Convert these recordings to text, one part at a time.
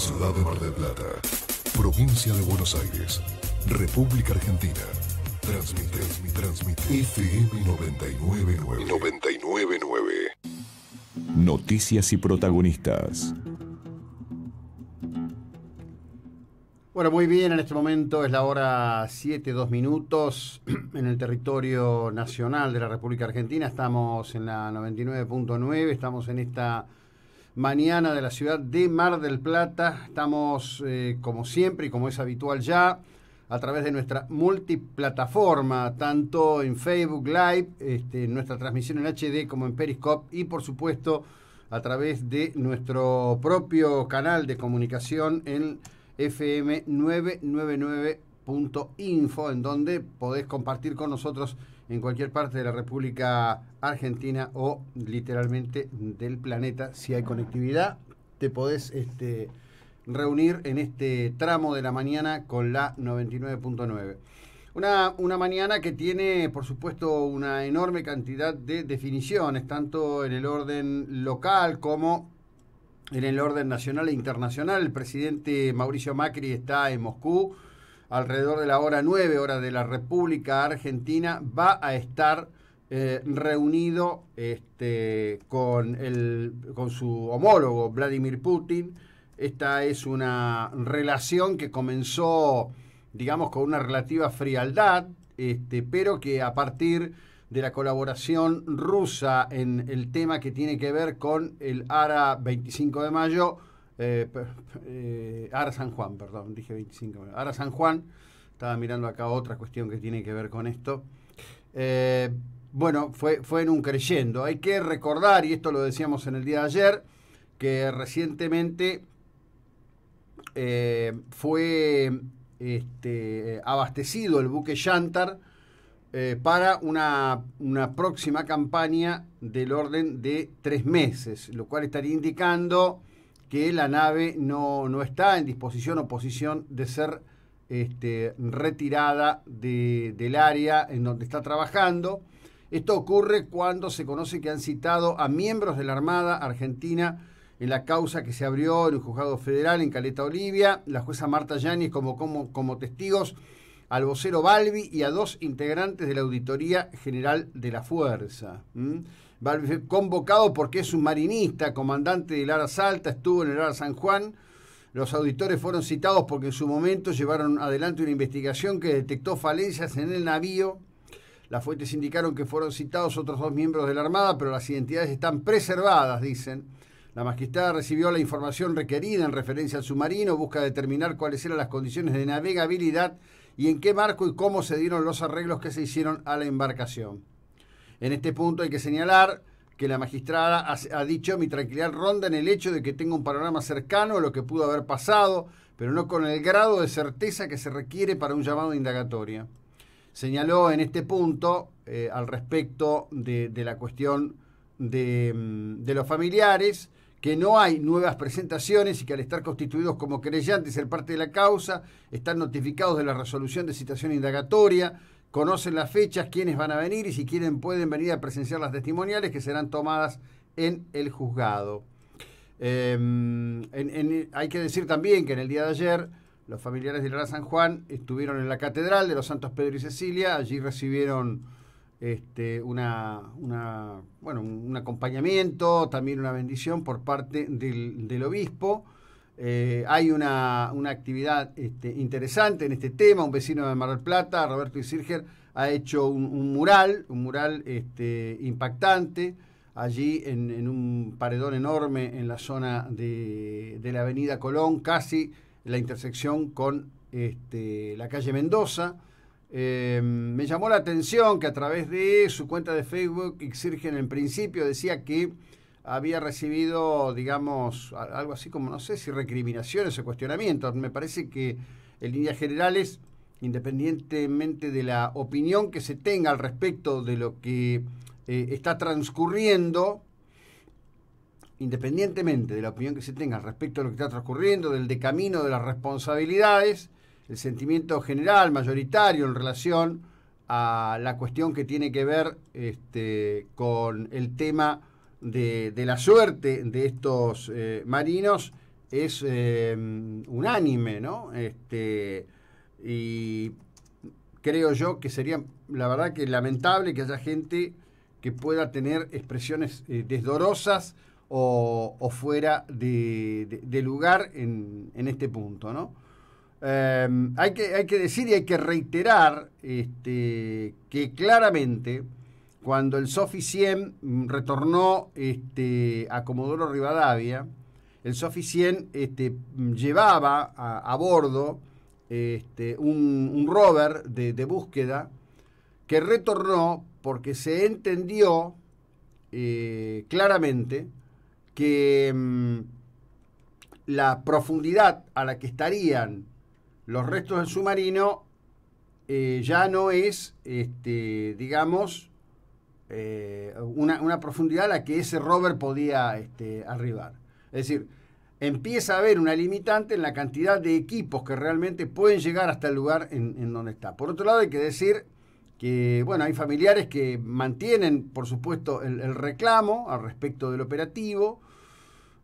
ciudad de Mar del Plata, provincia de Buenos Aires, República Argentina. Transmite, transmite. FM 999. 999. Noticias y protagonistas. Bueno, muy bien, en este momento es la hora 7, 2 minutos en el territorio nacional de la República Argentina. Estamos en la 99.9, estamos en esta mañana de la ciudad de Mar del Plata. Estamos, eh, como siempre y como es habitual ya, a través de nuestra multiplataforma, tanto en Facebook Live, este, nuestra transmisión en HD como en Periscope y por supuesto a través de nuestro propio canal de comunicación en FM 999 info en donde podés compartir con nosotros en cualquier parte de la República Argentina o literalmente del planeta. Si hay conectividad, te podés este, reunir en este tramo de la mañana con la 99.9. Una, una mañana que tiene, por supuesto, una enorme cantidad de definiciones, tanto en el orden local como en el orden nacional e internacional. El presidente Mauricio Macri está en Moscú alrededor de la hora 9, hora de la República Argentina, va a estar eh, reunido este, con, su homólogo Vladimir Putin. Esta es una relación que comenzó, digamos, con una relativa frialdad, este, pero que a partir de la colaboración rusa en el tema que tiene que ver con el ARA 25 de mayo, eh, eh, Ara San Juan, perdón, dije 25. Ara San Juan, estaba mirando acá otra cuestión que tiene que ver con esto. Eh, bueno, fue, fue en un creyendo. Hay que recordar, y esto lo decíamos en el día de ayer, que recientemente fue este, abastecido el buque Yantar para una, una próxima campaña del orden de tres meses, lo cual estaría indicando que la nave no, está en disposición o posición de ser este, retirada del área en donde está trabajando. Esto ocurre cuando se conoce que han citado a miembros de la Armada Argentina en la causa que se abrió en un juzgado federal en Caleta Olivia. La jueza Marta Yáñez como, como testigos al vocero Balbi y a dos integrantes de la Auditoría General de la Fuerza convocado porque es un marinista, comandante del Ara Salta, estuvo en el Ara San Juan. Los auditores fueron citados porque en su momento llevaron adelante una investigación que detectó falencias en el navío. Las fuentes indicaron que fueron citados otros dos miembros de la Armada, pero las identidades están preservadas, dicen. La magistrada recibió la información requerida en referencia al submarino, busca determinar cuáles eran las condiciones de navegabilidad y en qué marco y cómo se dieron los arreglos que se hicieron a la embarcación. En este punto hay que señalar que la magistrada ha, dicho mi tranquilidad ronda en el hecho de que tengo un panorama cercano a lo que pudo haber pasado, pero no con el grado de certeza que se requiere para un llamado de indagatoria. Señaló en este punto, eh, al respecto de, la cuestión mm, de, los familiares, que no hay nuevas presentaciones y que al estar constituidos como creyentes ser parte de la causa, están notificados de la resolución de citación indagatoria, conocen las fechas, quiénes van a venir y si quieren pueden venir a presenciar las testimoniales que serán tomadas en el juzgado. Em, hay que decir también que en el día de ayer los familiares de Lara San Juan estuvieron en la Catedral de los Santos Pedro y Cecilia, allí recibieron este, un acompañamiento, también una bendición por parte del obispo. Eh, hay una, actividad este, interesante en este tema. Un vecino de Mar del Plata, Roberto Isirger, ha hecho un, mural, un mural este, impactante, allí en, un paredón enorme en la zona de, la Avenida Colón, casi la intersección con este, la calle Mendoza. Eh, me llamó la atención que a través de su cuenta de Facebook, Isirger en principio decía que había recibido, digamos, algo así como, no sé si recriminaciones o cuestionamientos. Me parece que en líneas generales, independientemente de la opinión que se tenga al respecto de lo que eh, está transcurriendo, independientemente de la opinión que se tenga al respecto de lo que está transcurriendo, del decamino de las responsabilidades, el sentimiento general, mayoritario en relación a la cuestión que tiene que ver este, con el tema de, la suerte de estos eh, marinos es eh, unánime, ¿no? Este, y creo yo que sería, la verdad que lamentable que haya gente que pueda tener expresiones eh, desdorosas o, fuera de, lugar en, este punto, ¿no? Em, hay, que, hay que decir y hay que reiterar este, que claramente cuando el Sofi 100 retornó este, a Comodoro Rivadavia, el Sofi 100 este, llevaba a, bordo este, un, rover de, búsqueda que retornó porque se entendió eh, claramente que mm, la profundidad a la que estarían los restos del submarino eh, ya no es, digamos, eh, una, profundidad a la que ese rover podía este, arribar. Es decir, empieza a haber una limitante en la cantidad de equipos que realmente pueden llegar hasta el lugar en, donde está. Por otro lado, hay que decir que, bueno, hay familiares que mantienen, por supuesto, el, reclamo al respecto del operativo.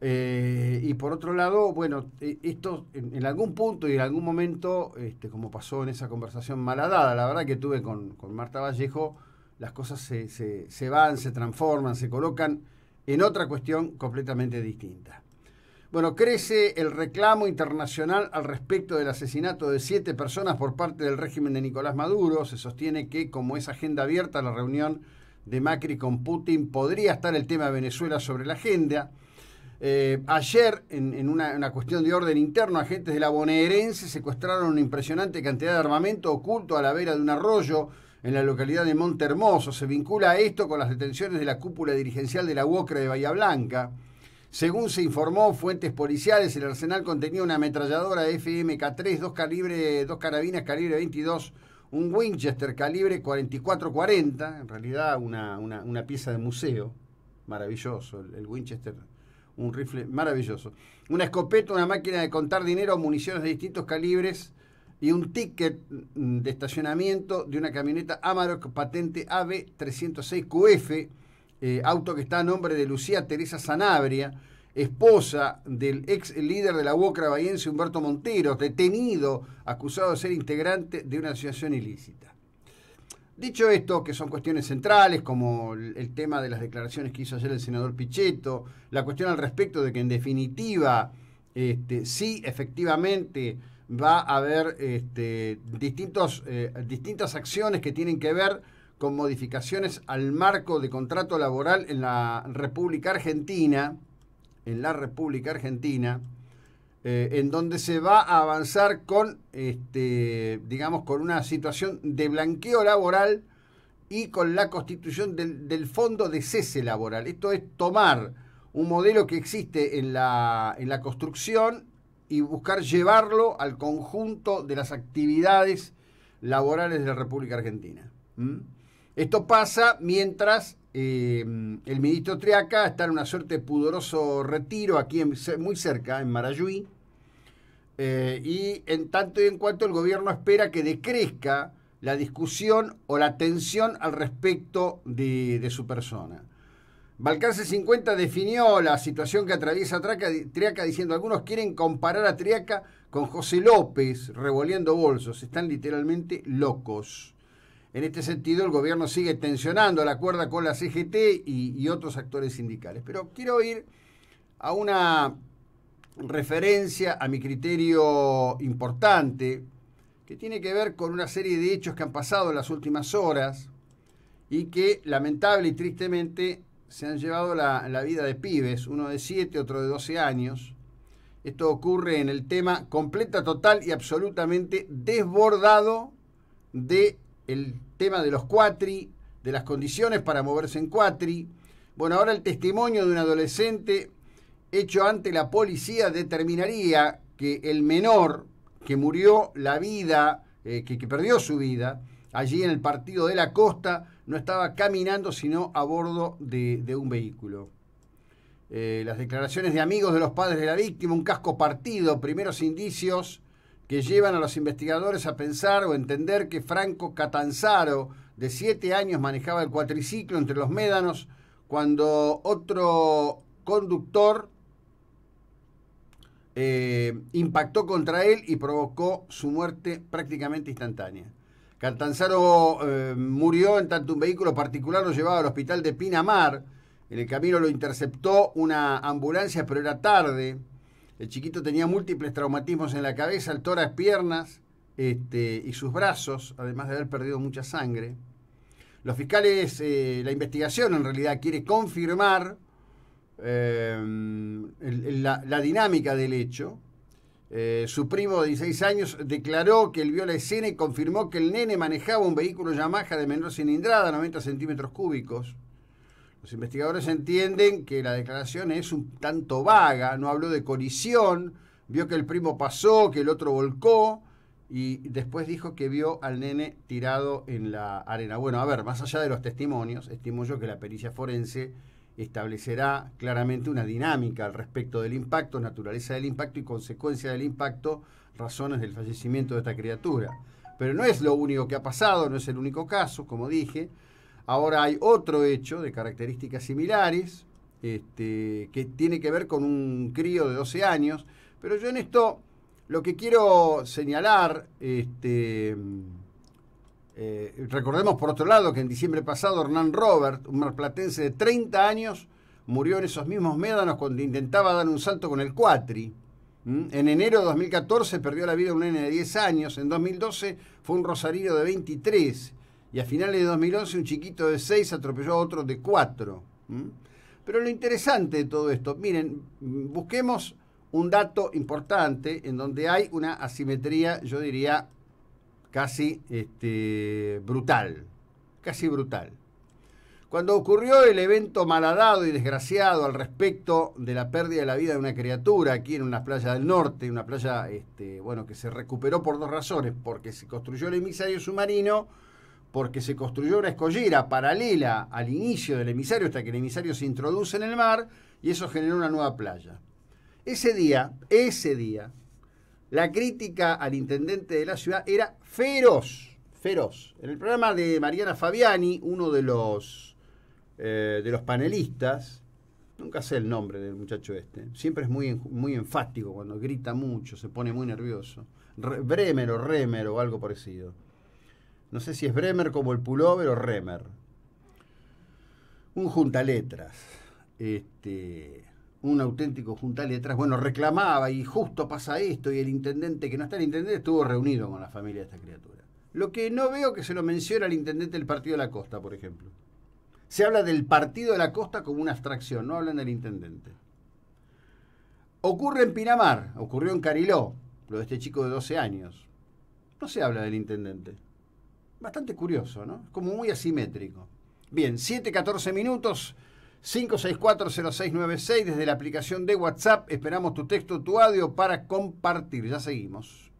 Eh, y por otro lado, bueno, e, esto en, algún punto y en algún momento, este, como pasó en esa conversación maladada la verdad que tuve con, con Marta Vallejo, las cosas se, van, se transforman, se colocan en otra cuestión completamente distinta. Bueno, crece el reclamo internacional al respecto del asesinato de siete personas por parte del régimen de Nicolás Maduro. Se sostiene que, como es agenda abierta, la reunión de Macri con Putin podría estar el tema de Venezuela sobre la agenda. Eh, ayer, en, una, una, cuestión de orden interno, agentes de la bonaerense secuestraron una impresionante cantidad de armamento oculto a la vera de un arroyo en la localidad de Hermoso. Se vincula esto con las detenciones de la cúpula dirigencial de la UOCRA de Bahía Blanca. Según se informó fuentes policiales, el arsenal contenía una ametralladora FMK3, dos, calibre, dos carabinas calibre 22, un Winchester calibre 4440, en realidad una, pieza de museo, maravilloso, el Winchester un rifle maravilloso. Una escopeta, una máquina de contar dinero, municiones de distintos calibres, y un ticket mm, de estacionamiento de una camioneta Amarok patente AB 306QF, eh, auto que está a nombre de Lucía Teresa Sanabria, esposa del ex líder de la UOCRA bahiense Humberto Montero, detenido, acusado de ser integrante de una asociación ilícita. Dicho esto, que son cuestiones centrales, como el tema de las declaraciones que hizo ayer el senador Pichetto, la cuestión al respecto de que en definitiva, este, sí, efectivamente, va a haber este, distintos, eh, distintas acciones que tienen que ver con modificaciones al marco de contrato laboral en la República Argentina, en la República Argentina, eh, en donde se va a avanzar con, este, digamos, con una situación de blanqueo laboral y con la constitución del, fondo de cese laboral. Esto es tomar un modelo que existe en la, en la construcción y buscar llevarlo al conjunto de las actividades laborales de la República Argentina. Esto pasa mientras eh, el ministro Triaca está en una suerte de pudoroso retiro aquí muy cerca, en Marayuí, eh, y en tanto y en cuanto el gobierno espera que decrezca la discusión o la tensión al respecto de su persona. Balcarce 50 definió la situación que atraviesa Triaca diciendo, algunos quieren comparar a Triaca con José López revolviendo bolsos, están literalmente locos. En este sentido, el gobierno sigue tensionando la cuerda con la CGT y, y otros actores sindicales. Pero quiero ir a una referencia, a mi criterio importante, que tiene que ver con una serie de hechos que han pasado en las últimas horas y que lamentable y tristemente se han llevado la, vida de pibes, uno de 7, otro de 12 años. Esto ocurre en el tema completa, total y absolutamente desbordado de tema de los cuatri, de las condiciones para moverse en cuatri. Bueno, ahora el testimonio de un adolescente hecho ante la policía determinaría que el menor que murió la vida, eh, que, que perdió su vida, allí en el partido de la costa, no estaba caminando, sino a bordo de, un vehículo. Eh, las declaraciones de amigos de los padres de la víctima, un casco partido, primeros indicios que llevan a los investigadores a pensar o entender que Franco Catanzaro, de siete años, manejaba el cuatriciclo entre los médanos cuando otro conductor eh, impactó contra él y provocó su muerte prácticamente instantánea. Cantanzaro eh, murió en tanto un vehículo particular lo llevaba al hospital de Pinamar. En el camino lo interceptó una ambulancia, pero era tarde. El chiquito tenía múltiples traumatismos en la cabeza, el piernas este, y sus brazos, además de haber perdido mucha sangre. Los fiscales, eh, la investigación en realidad quiere confirmar eh, la dinámica del hecho, eh, su primo de 16 años declaró que él vio la escena y confirmó que el nene manejaba un vehículo Yamaha de menor cilindrada, 90 centímetros cúbicos. Los investigadores entienden que la declaración es un tanto vaga, no habló de colisión, vio que el primo pasó, que el otro volcó y después dijo que vio al nene tirado en la arena. Bueno, a ver, más allá de los testimonios, estimo yo que la pericia forense establecerá claramente una dinámica al respecto del impacto, naturaleza del impacto y consecuencia del impacto, razones del fallecimiento de esta criatura. Pero no es lo único que ha pasado, no es el único caso, como dije. Ahora hay otro hecho de características similares, este, que tiene que ver con un crío de 12 años, pero yo en esto lo que quiero señalar, este, eh, recordemos por otro lado que en diciembre pasado Hernán Robert, un marplatense de 30 años, murió en esos mismos médanos cuando intentaba dar un salto con el cuatri. En enero de 2014 perdió la vida un nene de 10 años, en 2012 fue un rosarino de 23 y a finales de 2011 un chiquito de 6 atropelló a otro de 4. Pero lo interesante de todo esto, miren, busquemos un dato importante en donde hay una asimetría, yo diría, casi este, brutal, casi brutal. Cuando ocurrió el evento malhadado y desgraciado al respecto de la pérdida de la vida de una criatura aquí en una playa del norte, una playa este, bueno, que se recuperó por dos razones, porque se construyó el emisario submarino, porque se construyó una escollera paralela al inicio del emisario hasta que el emisario se introduce en el mar y eso generó una nueva playa. Ese día, ese día, la crítica al intendente de la ciudad era feroz, feroz. En el programa de Mariana Fabiani, uno de los, eh, de los panelistas, nunca sé el nombre del muchacho este, siempre es muy, muy enfático cuando grita mucho, se pone muy nervioso. Bremer o Remer o algo parecido. No sé si es Bremer como el pullover o Remer. Un juntaletras. Este, un auténtico juntal y detrás, bueno, reclamaba y justo pasa esto y el intendente, que no está el intendente, estuvo reunido con la familia de esta criatura. Lo que no veo que se lo menciona al intendente del Partido de la Costa, por ejemplo. Se habla del Partido de la Costa como una abstracción, no hablan del intendente. Ocurre en Pinamar, ocurrió en Cariló, lo de este chico de 12 años. No se habla del intendente. Bastante curioso, ¿no? Como muy asimétrico. Bien, 7, 14 minutos seis desde la aplicación de WhatsApp. Esperamos tu texto, tu audio para compartir. Ya seguimos.